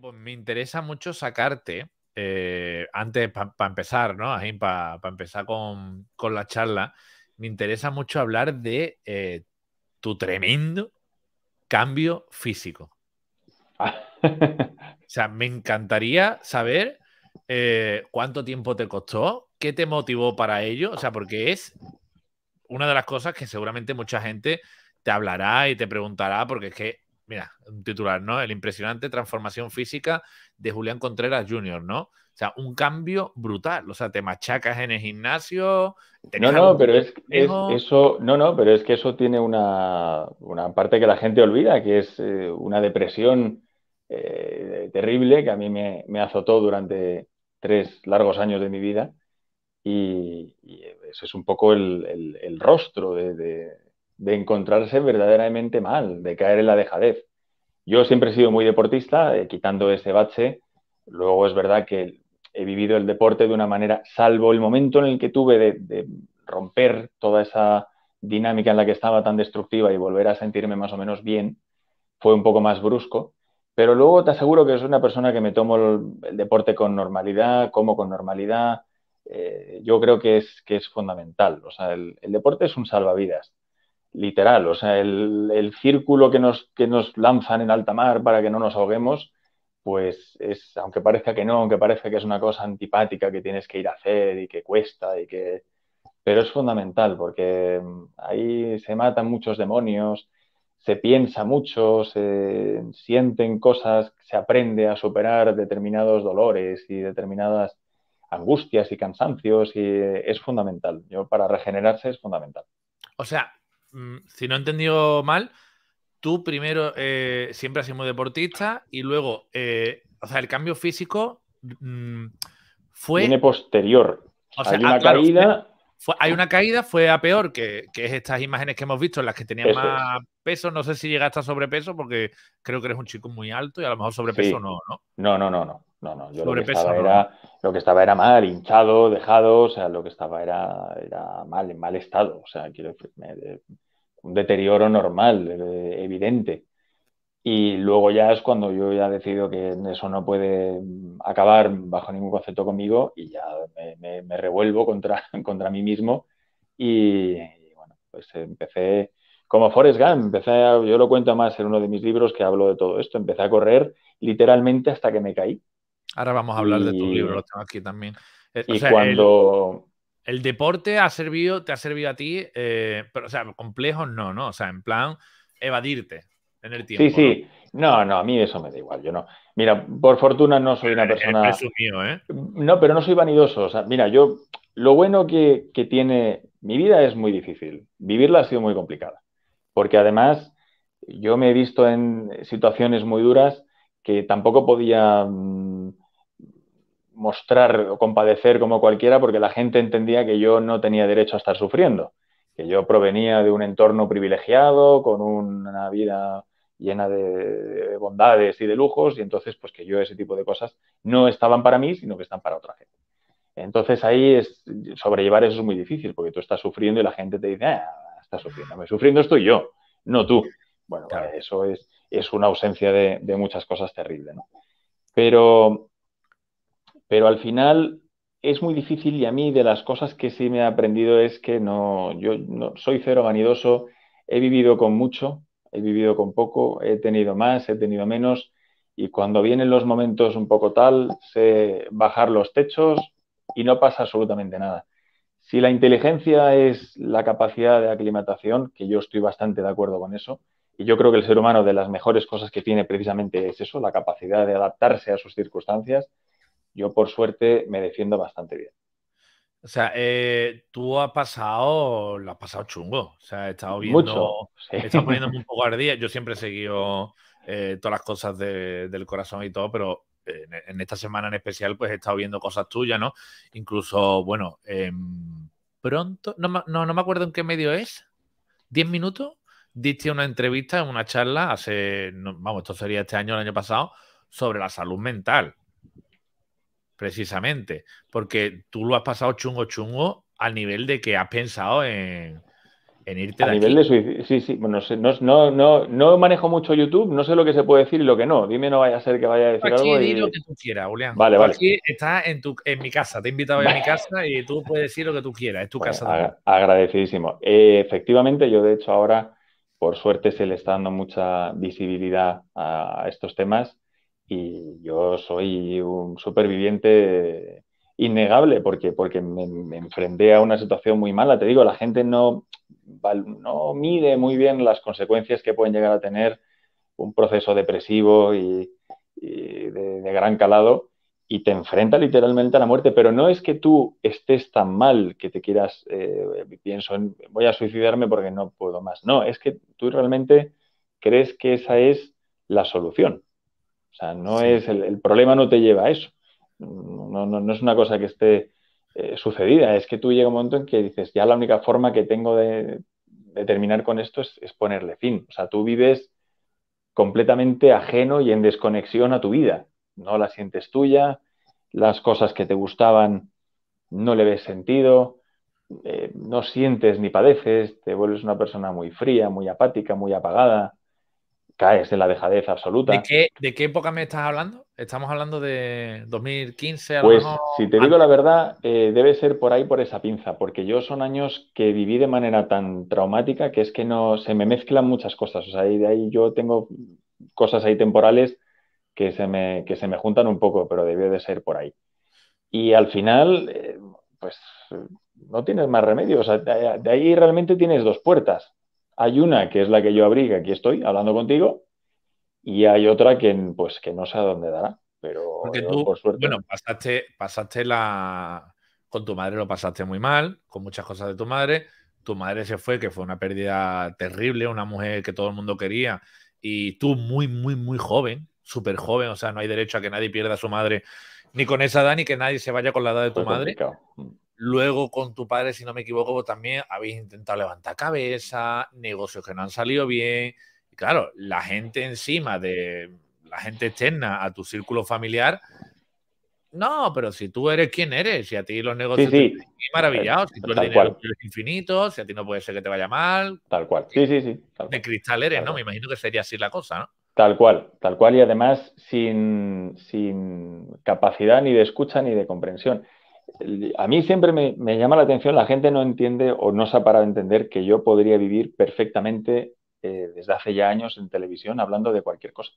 pues me interesa mucho sacarte, eh, antes para empezar, ¿no? Para empezar con, la charla, me interesa mucho hablar de eh, tu tremendo cambio físico. o sea, me encantaría saber eh, cuánto tiempo te costó, qué te motivó para ello, o sea, porque es una de las cosas que seguramente mucha gente te hablará y te preguntará, porque es que mira, un titular, ¿no? El impresionante transformación física de Julián Contreras Jr., ¿no? O sea, un cambio brutal. O sea, te machacas en el gimnasio. No, no, pero es, eso, no, no, pero es que eso tiene una, parte que la gente olvida, que es eh, una depresión eh, terrible que a mí me, azotó durante tres largos años de mi vida. Y, y ese es un poco el, rostro de de encontrarse verdaderamente mal, de caer en la dejadez. Yo siempre he sido muy deportista, eh, quitando ese bache. Luego es verdad que he vivido el deporte de una manera, salvo el momento en el que tuve de, romper toda esa dinámica en la que estaba tan destructiva y volver a sentirme más o menos bien, fue un poco más brusco. Pero luego te aseguro que soy una persona que me tomo el, deporte con normalidad, como con normalidad. Eh, yo creo que es, que es fundamental. O sea, el deporte es un salvavidas literal, o sea, el, el círculo que nos, que nos lanzan en alta mar para que no nos ahoguemos, pues es, aunque parezca que no, aunque parezca que es una cosa antipática que tienes que ir a hacer y que cuesta y que... Pero es fundamental porque mm, ahí se matan muchos demonios, se piensa mucho, se sienten cosas, se aprende a superar determinados dolores y determinadas angustias y cansancios y eh, es fundamental. para regenerarse es fundamental. O sea, Mm, si no he entendido mal, tú primero eh, siempre has sido deportista y luego, eh, o sea, el cambio físico mm, fue... posterior. Hay una ah, caída eh, fue, hay una caída, fue a peor, que, que, es estas imágenes que hemos visto, en las que tenía más peso. No sé si llega hasta sobrepeso, porque creo que eres un chico muy alto y a lo mejor sobrepeso no, ¿no? No, no, no, no. No, lo que, estaba era, lo que estaba era mal, hinchado, dejado, o sea, lo que estaba era, era mal, en mal estado, o sea, quiero decir, un deterioro normal, eh, evidente. Y luego ya es cuando yo ya decidido que eso no puede mm, acabar bajo ningún concepto conmigo y ya me, revuelvo contra, contra mí mismo. Y, bueno, pues empecé como Forrest Gump, empecé yo lo cuento más en uno de mis libros que hablo de todo esto. Empecé a correr literalmente hasta que me caí. Ahora vamos a hablar de tu libro, lo tengo aquí también. Eh, y o sea, cuando. El, deporte ha servido, te ha servido a ti, eh, pero, o sea, complejos no, ¿no? O sea, en plan, evadirte. Sí, sí. ¿no? no, a mí eso me da igual. Yo no. Mira, por fortuna no soy una persona. Presumido, ¿eh? No, pero no soy vanidoso. O sea, mira, yo. Lo bueno que, que tiene. Mi vida es muy difícil. Vivirla ha sido muy complicada. Porque además, yo me he visto en situaciones muy duras que tampoco podía mm, mostrar o compadecer como cualquiera porque la gente entendía que yo no tenía derecho a estar sufriendo, que yo provenía de un entorno privilegiado, con una vida llena de bondades y de lujos, y entonces, pues que yo ese tipo de cosas no estaban para mí, sino que están para otra gente. Entonces ahí sobrellevar eso es muy difícil, porque tú estás sufriendo y la gente te dice, ah, estás sufriendo, sufriendo estoy yo, no tú. Bueno, eso es, una ausencia de, muchas cosas terrible, Pero, pero al final es muy difícil y a mí de las cosas que sí me he aprendido es que no, yo soy cero vanidoso, he vivido con mucho, he vivido con poco, he tenido más, he tenido menos, y cuando vienen los momentos un poco tal, sé bajar los techos y no pasa absolutamente nada. Si la inteligencia es la capacidad de aclimatación, que yo estoy bastante de acuerdo con eso, y yo creo que el ser humano de las mejores cosas que tiene precisamente es eso, la capacidad de adaptarse a sus circunstancias, yo por suerte me defiendo bastante bien. O sea, eh, tú has pasado, la has pasado chungo. O sea, he estado viendo, he estado poniéndome un poco guardia, Yo siempre he seguido eh, todas las cosas del corazón y todo, pero eh, en, esta semana en especial, pues he estado viendo cosas tuyas, ¿no? Incluso, bueno, em, pronto, no, me acuerdo en qué medio es, 10 minutos, diste una entrevista, una charla hace, vamos, esto sería este año, el año pasado, sobre la salud mental precisamente, porque tú lo has pasado chungo chungo al nivel de que has pensado en, irte a nivel de sí, sí, no, manejo mucho YouTube, no sé lo que se puede decir y lo que no. Dime, no vaya a ser que vaya a decir algo. Y... lo que tú quieras, Julián. Vale, vale. Aquí estás en, tu, en mi casa, te he invitado a mi casa y tú puedes decir lo que tú quieras, es tu casa. agradecidísimo. Eh, efectivamente, yo de hecho ahora, por suerte, se le está dando mucha visibilidad a estos temas y yo soy un superviviente innegable porque, porque me, enfrenté a una situación muy mala. Te digo, la gente no, no mide muy bien las consecuencias que pueden llegar a tener un proceso depresivo y, de, gran calado y te enfrenta literalmente a la muerte. Pero no es que tú estés tan mal que te quieras, eh, pienso, voy a suicidarme porque no puedo más. No, es que tú realmente crees que esa es la solución. O sea, no es, el, problema no te lleva a eso. No, es una cosa que esté eh, sucedida, es que tú llega un momento en que dices, ya la única forma que tengo de, terminar con esto es, ponerle fin. O sea, tú vives completamente ajeno y en desconexión a tu vida. No la sientes tuya, las cosas que te gustaban no le ves sentido, eh, no sientes ni padeces, te vuelves una persona muy fría, muy apática, muy apagada caes en la dejadez absoluta. ¿De qué, ¿De qué, época me estás hablando? Estamos hablando de 2015. A pues si te digo la verdad, eh, debe ser por ahí, por esa pinza, porque yo son años que viví de manera tan traumática que es que no se me mezclan muchas cosas. O sea, de ahí yo tengo cosas ahí temporales que se me, que se me juntan un poco, pero debió de ser por ahí. Y al final, eh, pues no tienes más remedio. O sea, de ahí realmente tienes dos puertas. Hay una que es la que yo abrí, que aquí estoy hablando contigo, y hay otra que, pues, que no sé a dónde dará. Pero tú, por suerte. Bueno, pasaste, pasaste la. Con tu madre lo pasaste muy mal, con muchas cosas de tu madre. Tu madre se fue, que fue una pérdida terrible, una mujer que todo el mundo quería. Y tú, muy, muy, muy joven, súper joven, o sea, no hay derecho a que nadie pierda a su madre, ni con esa edad, ni que nadie se vaya con la edad de tu madre. Luego con tu padre, si no me equivoco, también habéis intentado levantar cabeza, negocios que no han salido bien. claro, la gente encima de la gente externa a tu círculo familiar. No, pero si tú eres quien eres, si a ti los negocios sí, si tú el dinero infinito, si a ti no puede ser que te vaya mal. Tal cual. Sí, sí, sí. De cristal eres, ¿no? Me imagino que sería así la cosa, ¿no? Tal cual, tal cual y además sin, sin capacidad ni de escucha ni de comprensión a mí siempre me, llama la atención, la gente no entiende o no se ha parado a entender que yo podría vivir perfectamente eh, desde hace ya años en televisión hablando de cualquier cosa.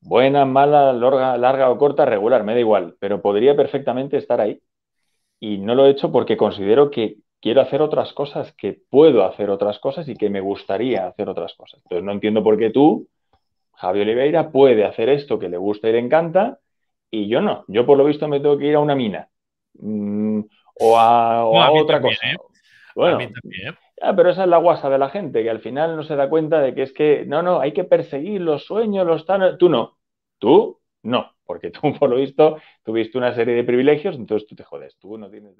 Buena, mala, larga, larga o corta, regular, me da igual, pero podría perfectamente estar ahí. Y no lo he hecho porque considero que quiero hacer otras cosas, que puedo hacer otras cosas y que me gustaría hacer otras cosas. Entonces no entiendo por qué tú, Javi Oliveira, puede hacer esto que le gusta y le encanta y yo no. Yo por lo visto me tengo que ir a una mina Mm, o a, otra cosa. Bueno, pero esa es la guasa de la gente, que al final no se da cuenta de que es que, no, no, hay que perseguir los sueños, los tan... Tú no, tú no, porque tú, por lo visto, tuviste una serie de privilegios, entonces tú te jodes, tú no tienes...